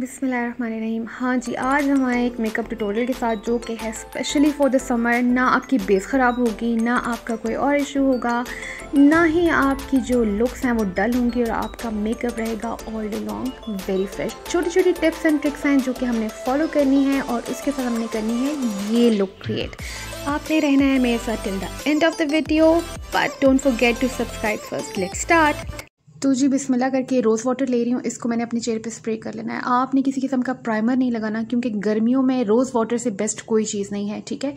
बिसमीम हाँ जी आज हम आए एक मेकअप ट्यूटोरियल के साथ जो कि है स्पेशली फॉर द समर ना आपकी बेस ख़राब होगी ना आपका कोई और इशू होगा ना ही आपकी जो लुक्स हैं वो डल होंगी और आपका मेकअप रहेगा all day long very fresh छोटी छोटी टिप्स एंड ट्रिक्स हैं जो कि हमने फॉलो करनी है और उसके साथ हमने करनी है ये लुक क्रिएट आपने रहना है मेरे साथ till the end of the video but don't forget to subscribe first let start तो जी बिस्मिल्लाह करके रोज़ वाटर ले रही हूँ इसको मैंने अपने चेहरे पे स्प्रे कर लेना है आपने किसी किस्म का प्राइमर नहीं लगाना क्योंकि गर्मियों में रोज़ वाटर से बेस्ट कोई चीज़ नहीं है ठीक है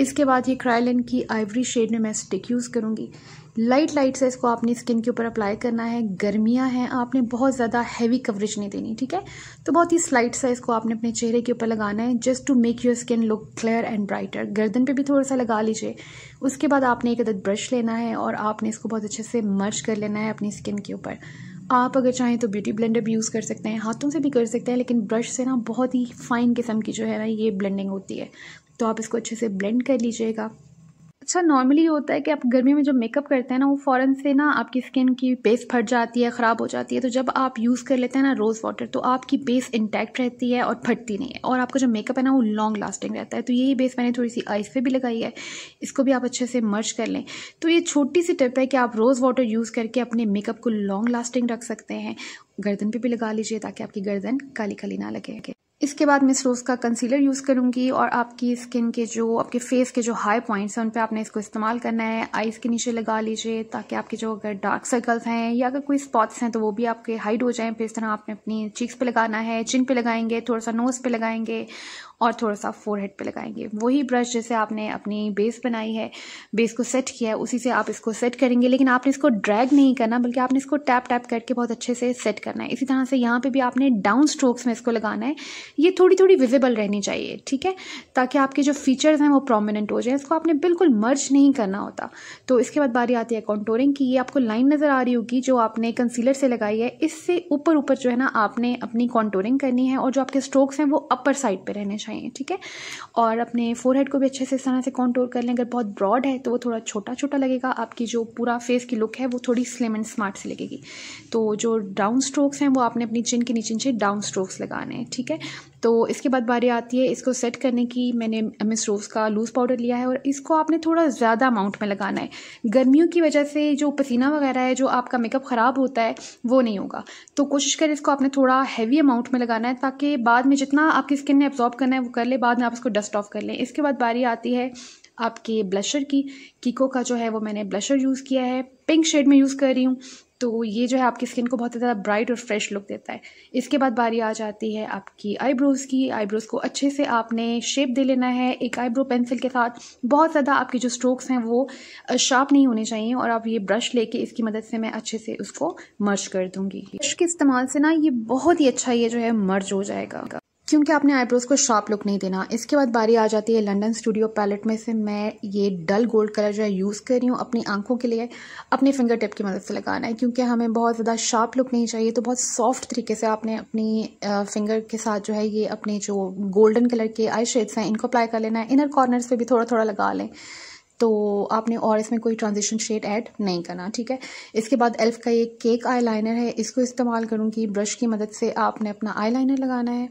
इसके बाद ये क्राइलिन की आइवरी शेड में मैं स्टिक यूज़ करूँगी लाइट लाइट से इसको आपने स्किन के ऊपर अप्लाई करना है गर्मियाँ हैं आपने बहुत ज़्यादा हैवी कवरेज नहीं देनी ठीक है तो बहुत ही स्लाइट सा इसको आपने अपने चेहरे के ऊपर लगाना है just to make your skin look clear and brighter गर्दन पे भी थोड़ा सा लगा लीजिए उसके बाद आपने एक अदद ब्रश लेना है और आपने इसको बहुत अच्छे से मर्च कर लेना है अपनी स्किन के ऊपर आप अगर चाहें तो ब्यूटी ब्लेंडर भी यूज़ कर सकते हैं हाथों से भी कर सकते हैं लेकिन ब्रश से ना बहुत ही फाइन किस्म की जो है ना ये ब्लेंडिंग होती है तो आप इसको अच्छे से ब्लेंड कर लीजिएगा अच्छा नॉर्मली होता है कि आप गर्मी में जब मेकअप करते हैं ना वो फ़ौरन से ना आपकी स्किन की बेस फट जाती है ख़राब हो जाती है तो जब आप यूज़ कर लेते हैं ना रोज़ वाटर तो आपकी बेस इंटैक्ट रहती है और फटती नहीं है और आपका जो मेकअप है ना वो लॉन्ग लास्टिंग रहता है तो यही बेस मैंने थोड़ी सी आइस पर भी लगाई है इसको भी आप अच्छे से मर्च कर लें तो ये छोटी सी टिप है कि आप रोज़ वाटर यूज़ करके अपने मेकअप को लॉन्ग लास्टिंग रख सकते हैं गर्दन पर भी लगा लीजिए ताकि आपकी गर्दन काली काली ना लगे इसके बाद मैं रोज़ का कंसीलर यूज़ करूँगी और आपकी स्किन के जो आपके फेस के जो हाई पॉइंट्स हैं उन पर आपने इसको इस्तेमाल करना है आइज़ के नीचे लगा लीजिए ताकि आपके जो अगर डार्क सर्कल्स हैं या अगर कोई स्पॉट्स हैं तो वो भी आपके हाइड हो जाएं फिर इस तरह आपने अपनी चीक्स पे लगाना है चिन पे लगाएंगे थोड़ा सा नोज़ पे लगाएंगे और थोड़ा सा फोरहेड पे लगाएंगे वही ब्रश जैसे आपने अपनी बेस बनाई है बेस को सेट किया है उसी से आप इसको सेट करेंगे लेकिन आपने इसको ड्रैग नहीं करना बल्कि आपने इसको टैप टैप करके बहुत अच्छे से सेट करना है इसी तरह से यहाँ पर भी आपने डाउन स्ट्रोक्स में इसको लगाना है ये थोड़ी थोड़ी विजिबल रहनी चाहिए ठीक है ताकि आपके जो फीचर्स हैं वो प्रोमिनेंट हो जाए इसको आपने बिल्कुल मर्ज नहीं करना होता तो इसके बाद बारी आती है कॉन्टोरिंग की ये आपको लाइन नज़र आ रही होगी जो आपने कंसीलर से लगाई है इससे ऊपर ऊपर जो है ना आपने अपनी कॉन्टोरिंग करनी है और जो आपके स्ट्रोक्स हैं वो अपर साइड पर रहने चाहिए ठीक है और अपने फोरहेड को भी अच्छे से इस तरह से कॉन्टोर कर लें अगर बहुत ब्रॉड है तो वो थोड़ा छोटा छोटा लगेगा आपकी जो पूरा फेस की लुक है वो थोड़ी स्लिम एंड स्मार्ट से लगेगी तो जो डाउन स्ट्रोक्स हैं वो आपने अपनी चिन के नीचे नीचे डाउन स्ट्रोक्स लगाने हैं ठीक है तो इसके बाद बारी आती है इसको सेट करने की मैंने मिस रोज़ का लूज़ पाउडर लिया है और इसको आपने थोड़ा ज़्यादा अमाउंट में लगाना है गर्मियों की वजह से जो पसीना वगैरह है जो आपका मेकअप ख़राब होता है वो नहीं होगा तो कोशिश करें इसको आपने थोड़ा हैवी अमाउंट में लगाना है ताकि बाद में जितना आपकी स्किन ने एब्जॉर्ब करना है वो कर ले बाद में आप इसको डस्ट ऑफ कर लें इसके बाद बारी आती है आपके ब्लशर की कीको का जो है वो मैंने ब्लशर यूज़ किया है पिंक शेड में यूज़ कर रही हूँ तो ये जो है आपकी स्किन को बहुत ही ज़्यादा ब्राइट और फ्रेश लुक देता है इसके बाद बारी आ जाती है आपकी आईब्रोज़ की आईब्रोज़ को अच्छे से आपने शेप दे लेना है एक आईब्रो पेंसिल के साथ बहुत ज़्यादा आपके जो स्ट्रोक्स हैं वो शार्प नहीं होने चाहिए और आप ये ब्रश लेके इसकी मदद से मैं अच्छे से उसको मर्ज कर दूँगी ब्रश के इस्तेमाल से ना ये बहुत ही अच्छा ये जो है मर्ज हो जाएगा क्योंकि आपने आईब्रोज को शार्प लुक नहीं देना इसके बाद बारी आ जाती है लंडन स्टूडियो पैलेट में से मैं ये डल गोल्ड कलर जो है यूज़ कर रही हूँ अपनी आंखों के लिए अपने फिंगर टिप की मदद से लगाना है क्योंकि हमें बहुत ज़्यादा शार्प लुक नहीं चाहिए तो बहुत सॉफ्ट तरीके से आपने अपनी फिंगर के साथ जो है ये अपने जो गोल्डन कलर के आई शेड्स हैं इनको अप्लाई कर लेना है इनर कॉर्नर्स पर भी थोड़ा थोड़ा लगा लें तो आपने और इसमें कोई ट्रांजिशन शेड ऐड नहीं करना ठीक है इसके बाद एल्फ का ये केक आईलाइनर है इसको इस्तेमाल करूँगी ब्रश की मदद से आपने अपना आईलाइनर लगाना है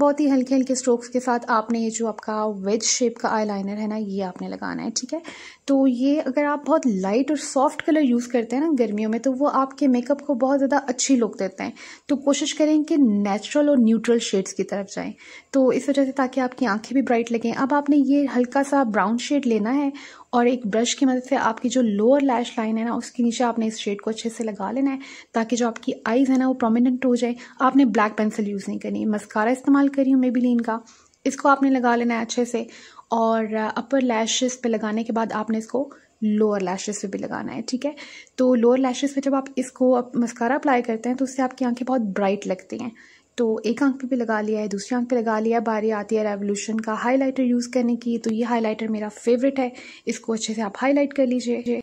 बहुत ही हल्के हल्के स्ट्रोक्स के साथ आपने ये जो आपका वेज शेप का आईलाइनर है ना ये आपने लगाना है ठीक है तो ये अगर आप बहुत लाइट और सॉफ्ट कलर यूज़ करते हैं ना गर्मियों में तो वो आपके मेकअप को बहुत ज़्यादा अच्छी लुक देते हैं तो कोशिश करें कि नेचुरल और न्यूट्रल शेड्स की तरफ जाएँ तो इस वजह से ताकि आपकी आंखें भी ब्राइट लगें अब आपने ये हल्का सा ब्राउन शेड लेना है और एक ब्रश की मदद से आपकी जो लोअर लैश लाइन है ना उसके नीचे आपने इस शेड को अच्छे से लगा लेना है ताकि जो आपकी आईज़ है ना वो प्रोमिनेंट हो जाए आपने ब्लैक पेंसिल यूज़ नहीं करनी मस्कारा इस्तेमाल करी हूँ मेबीलिन का इसको आपने लगा लेना है अच्छे से और अपर uh, लैशेस पे लगाने के बाद आपने इसको लोअर लैशेस पे भी लगाना है ठीक है तो लोअर लैशेस पे जब आप इसको मस्कारा अप्लाई करते हैं तो उससे आपकी आंखें बहुत ब्राइट लगती हैं तो एक आंख पे भी लगा लिया है दूसरी आंख पे लगा लिया है बारी आती है रेवोल्यूशन का हाईलाइटर यूज़ करने की तो ये हाईलाइटर मेरा फेवरेट है इसको अच्छे से आप हाईलाइट कर लीजिए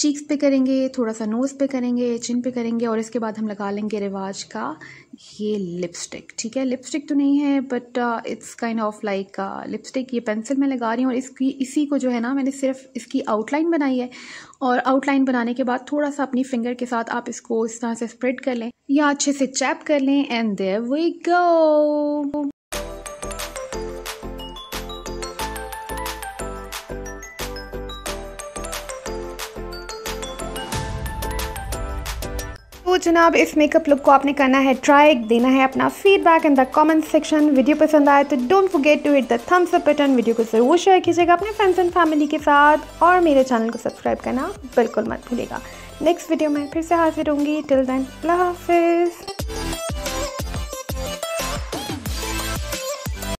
चीक्स पे करेंगे थोड़ा सा नोज़ पे करेंगे चिन पे करेंगे और इसके बाद हम लगा लेंगे रिवाज का ये लिपस्टिक ठीक है लिपस्टिक तो नहीं है but it's kind of like lipstick ये पेंसिल मैं लगा रही हूँ और इसकी इसी को जो है ना मैंने सिर्फ इसकी आउटलाइन बनाई है और आउटलाइन बनाने के बाद थोड़ा सा अपनी फिंगर के साथ आप इसको इस तरह से स्प्रेड कर लें या अच्छे से चैप कर लें एंड देर वी गो तो जनाब इस मेकअप लुक को आपने करना है ट्राई देना है अपना feedback in the comment section video पसंद आए तो don't forget to hit the thumbs up button video को ज़रूर शेयर कीजिएगा अपने फ्रेंड्स एंड फैमिली के साथ और मेरे चैनल को सब्सक्राइब करना बिल्कुल मत भूलिएगा नेक्स्ट वीडियो में फिर से हाजिर होंगी टिल देन अल्लाह हाफिज़